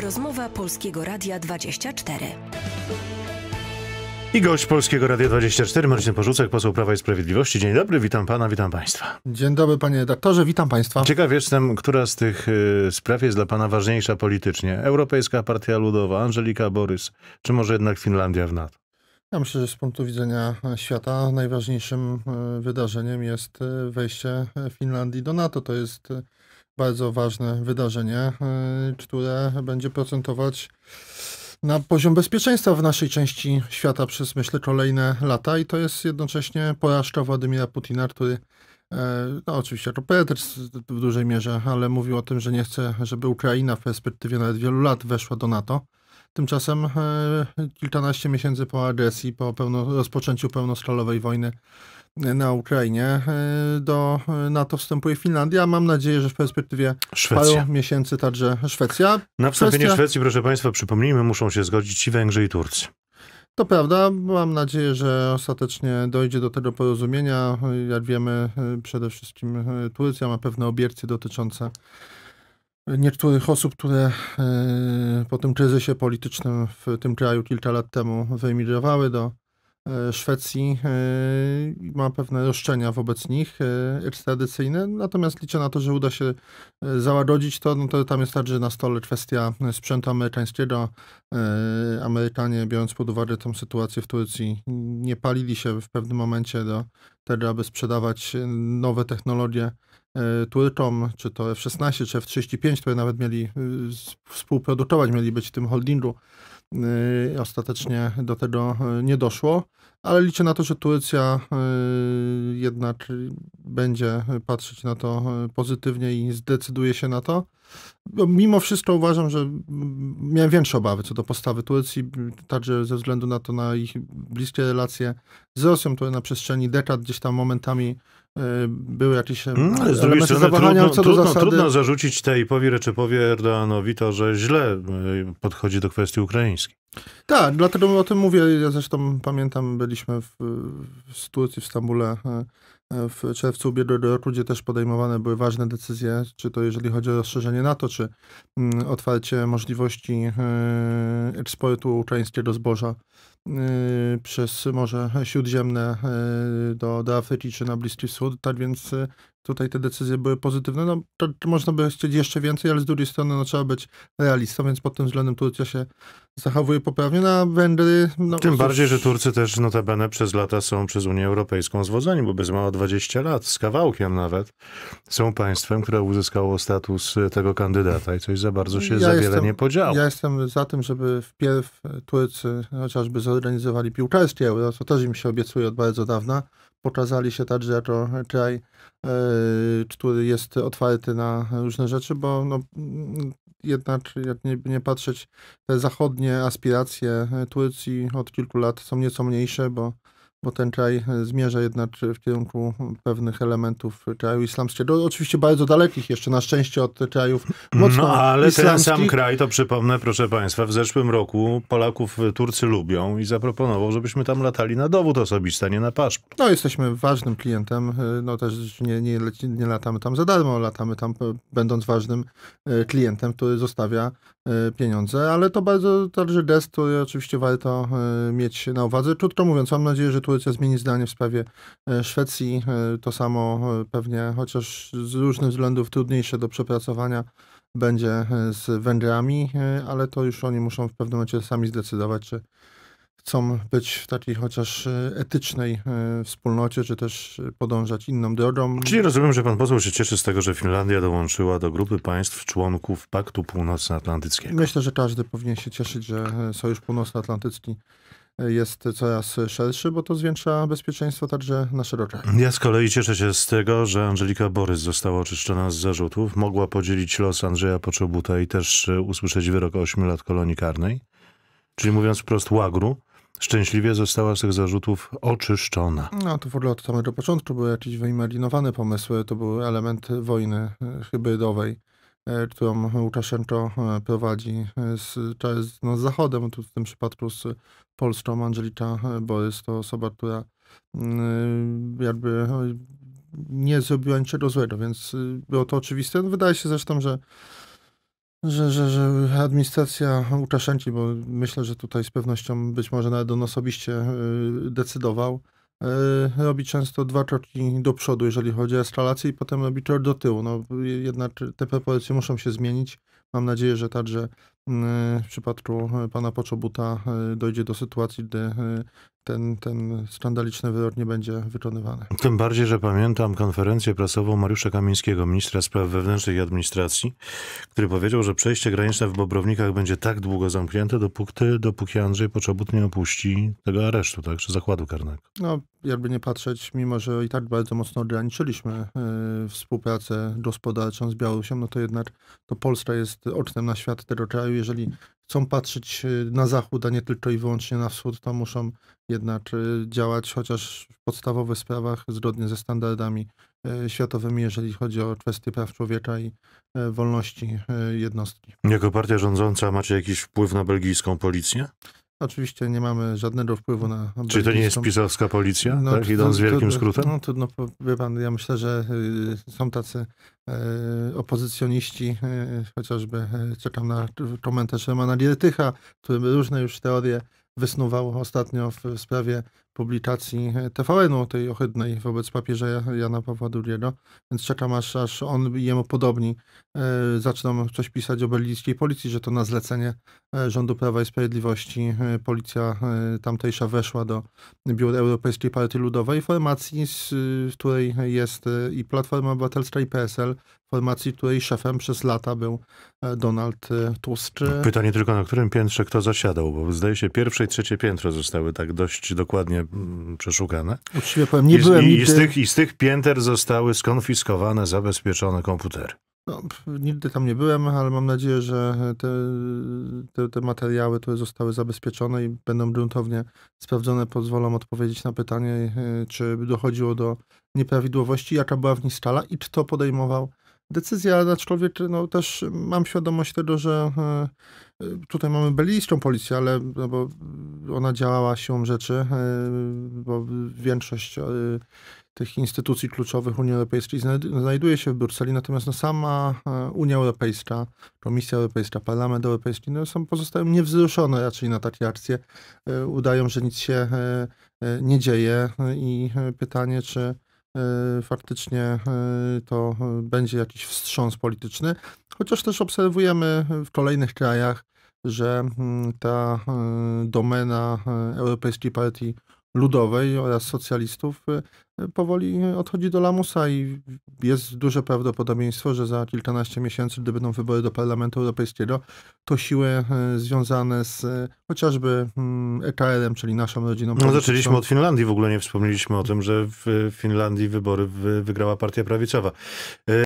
Rozmowa Polskiego Radia 24. I gość Polskiego Radia 24, Marcin Porzucek, poseł Prawa i Sprawiedliwości. Dzień dobry, witam pana, witam państwa. Dzień dobry panie redaktorze, witam państwa. Ciekaw jestem, która z tych y, spraw jest dla pana ważniejsza politycznie. Europejska Partia Ludowa, Angelika Borys, czy może jednak Finlandia w NATO? Ja myślę, że z punktu widzenia świata najważniejszym y, wydarzeniem jest y, wejście Finlandii do NATO. To jest bardzo ważne wydarzenie, e, które będzie procentować na poziom bezpieczeństwa w naszej części świata przez, myślę, kolejne lata i to jest jednocześnie porażka Władimira Putina, który e, no oczywiście jako Petr w dużej mierze, ale mówił o tym, że nie chce, żeby Ukraina w perspektywie nawet wielu lat weszła do NATO. Tymczasem e, kilkanaście miesięcy po agresji, po pełno, rozpoczęciu pełnoskalowej wojny na Ukrainie. E, do e, NATO wstępuje Finlandia. Mam nadzieję, że w perspektywie Szwecja. paru miesięcy także Szwecja. Na wstąpienie Szwecji, proszę Państwa, przypomnijmy, muszą się zgodzić i Węgrzy, i Turcy. To prawda, mam nadzieję, że ostatecznie dojdzie do tego porozumienia. Jak wiemy, e, przede wszystkim Turcja ma pewne obiekcje dotyczące niektórych osób, które po tym kryzysie politycznym w tym kraju kilka lat temu wyemigrowały do E, Szwecji e, ma pewne roszczenia wobec nich e, ekstradycyjne, natomiast liczę na to, że uda się załagodzić to. No to tam jest także na stole kwestia sprzętu amerykańskiego. Amerykanie, biorąc pod uwagę tą sytuację w Turcji, nie palili się w pewnym momencie do tego, aby sprzedawać nowe technologie Turkom, czy to F-16, czy F-35, które nawet mieli współprodukować, mieli być w tym holdingu. Y, ostatecznie do tego y, nie doszło, ale liczę na to, że Turcja y, jednak będzie patrzeć na to pozytywnie i zdecyduje się na to. No, mimo wszystko uważam, że miałem większe obawy co do postawy Turcji, także ze względu na to, na ich bliskie relacje z Rosją, to na przestrzeni dekad gdzieś tam momentami e, były jakieś e, hmm, z drugiej strony trudno, co zasady... trudno zarzucić Tejpowi Recepowi Erdoanowi to, że źle e, podchodzi do kwestii ukraińskiej. Tak, dlatego o tym mówię. Ja zresztą pamiętam, byliśmy w, w Turcji, w Stambule w czerwcu ubiegłego roku, gdzie też podejmowane były ważne decyzje, czy to jeżeli chodzi o rozszerzenie NATO, czy mm, otwarcie możliwości e, eksportu ukraińskiego zboża e, przez Morze Śródziemne e, do, do Afryki czy na Bliski Wschód. Tak więc tutaj te decyzje były pozytywne. No, to, to można by chcieć jeszcze więcej, ale z drugiej strony no, trzeba być realistą, więc pod tym względem Turcja się zachowuje poprawnie, no, a Węgry... No, tym bardziej, że Turcy też notabene przez lata są przez Unię Europejską zwodzeni, bo bez mała 20 lat, z kawałkiem nawet, są państwem, które uzyskało status e, tego kandydata i coś za bardzo się ja za jestem, wiele nie podziało. Ja jestem za tym, żeby wpierw Turcy chociażby zorganizowali piłkarskie euro, to też im się obiecuje od bardzo dawna, pokazali się także jako kraj, e, który jest otwarty na różne rzeczy, bo no, jednak, jak nie, nie, patrzeć, te zachodnie aspiracje e, Turcji od kilku lat są nieco mniejsze, bo bo ten czaj e, zmierza jednak w kierunku pewnych elementów czaju islamskiego. Oczywiście bardzo dalekich jeszcze, na szczęście, od czajów no, mocno No ale ten sam kraj, to przypomnę, proszę państwa, w zeszłym roku Polaków e, Turcy lubią i zaproponował, żebyśmy tam latali na dowód osobisty, a nie na paszport. No jesteśmy ważnym klientem, e, no też nie, nie, nie latamy tam za darmo, latamy tam będąc ważnym klientem, który zostawia pieniądze, ale to bardzo także gest, który oczywiście warto mieć na uwadze. Krótko mówiąc, mam nadzieję, że tu rewolucja zmieni zdanie w sprawie e, Szwecji. E, to samo e, pewnie, chociaż z różnych względów trudniejsze do przepracowania będzie z Węgrami, ale to już oni muszą w pewnym momencie sami zdecydować, czy chcą być w takiej chociaż etycznej wspólnocie, czy też podążać inną drogą. Czyli rozumiem, że pan poseł się cieszy z tego, że Finlandia dołączyła do grupy państw członków Paktu Północnoatlantyckiego. Myślę, że każdy powinien się cieszyć, że Sojusz Północnoatlantycki jest coraz szerszy, bo to zwiększa bezpieczeństwo także na szerokie. Ja z kolei cieszę się z tego, że Angelika Borys została oczyszczona z zarzutów. Mogła podzielić los Andrzeja Poczobuta i też usłyszeć wyrok 8 lat kolonii karnej. Czyli mówiąc wprost łagru, szczęśliwie została z tych zarzutów oczyszczona. No to w ogóle od samego początku były jakieś wyimaginowane pomysły. To był element wojny e, hybrydowej E, którą Łukaszenko e, prowadzi e, z, jest, no, z Zachodem, tu w tym przypadku z Polską. Angelika Borys to osoba, która mm, jakby no, nie zrobiła niczego złego, więc było to oczywiste. No, wydaje się zresztą, że że, że, że administracja Łukaszenki, bo myślę, że tutaj z pewnością być może nawet on osobiście decydował, E, robi często dwa kroki do przodu, jeżeli chodzi o eskalację, i potem robi krok do tyłu. No, jednak te proporcje muszą się zmienić. Mam nadzieję, że także mm, w przypadku pana Poczobuta e, dojdzie do sytuacji, gdy e, ten, ten skandaliczny wyrok nie będzie wykonywany. Tym bardziej, że pamiętam konferencję prasową Mariusza Kamińskiego, ministra spraw wewnętrznych i administracji, który powiedział, że przejście graniczne w Bobrownikach będzie tak długo zamknięte, dopóki, dopóki Andrzej Poczobut nie opuści tego aresztu, tak, czy zakładu karnego. No, jakby nie patrzeć, mimo że i tak bardzo mocno ograniczyliśmy y, współpracę gospodarczą z Białorusią, no to jednak to Polska jest oknem na świat tego kraju. Jeżeli chcą patrzeć e, na zachód, a nie tylko i wyłącznie na wschód, to muszą jednak e, działać chociaż w podstawowych sprawach zgodnie ze standardami e, światowymi, jeżeli chodzi o kwestie praw człowieka i wolności jednostki. Jako partia rządząca macie jakiś wpływ na belgijską policję? Oczywiście nie mamy żadnego wpływu na... czy to nie jest pisowska policja, no, tak? Idąc z no, wielkim trudno, skrótem? No trudno, wie pan, ja myślę, że y, są tacy y, opozycjoniści, y, chociażby czekam na komentarz Emana dietycha, który różne już teorie wysnuwał ostatnio w sprawie publikacji TVN-u, tej ohydnej wobec papieża Jana Pawła II, więc czekam aż, aż on i jemu podobni e, zaczną coś pisać o belgijskiej policji, że to na zlecenie e, rządu Prawa i Sprawiedliwości e, policja tamtejsza weszła do biur Europejskiej Partii Ludowej, formacji, w której jest i Platforma Obywatelska i PSL, formacji, której szefem przez lata był Donald Tusk. Pytanie tylko, na którym piętrze kto zasiadał, bo zdaje się pierwsze i trzecie piętro zostały tak dość dokładnie Mm, przeszukane. Uczciwie powiem, nie I, byłem i, nigdy... i, z tych, I z tych pięter zostały skonfiskowane, zabezpieczone komputery. No, nigdy tam nie byłem, ale mam nadzieję, że te, te, te, materiały, które zostały zabezpieczone i będą gruntownie sprawdzone, pozwolą odpowiedzieć na pytanie, e, czy dochodziło do nieprawidłowości, jaka była w nich skala i kto podejmował decyzję, aczkolwiek znaczy, no, też mam świadomość tego, że e, Y, tutaj mamy belgijską policję, ale no bo y, ona działała siłą rzeczy, y, bo większość tych instytucji kluczowych Unii Europejskiej znajduje się w Brukseli, natomiast no sama Unia Europejska, Komisja Europejska, Parlament Europejski no są, pozostają niewzruszone raczej na takie akcje. Udają, że nic się nie dzieje i pytanie, czy Y, faktycznie y, to y, będzie jakiś wstrząs polityczny, chociaż też obserwujemy w kolejnych krajach, że mm, ta domena Europejskiej Partii Ludowej oraz socjalistów powoli odchodzi do lamusa i jest duże prawdopodobieństwo, że za kilkanaście miesięcy, gdy będą wybory do Parlamentu Europejskiego, to siły e, związane z e, chociażby mm, EKR-em, czyli naszą rodziną. No zaczęliśmy od Finlandii, w ogóle nie wspomnieliśmy o tym, że w Finlandii wybory wygrała partia prawicowa. E,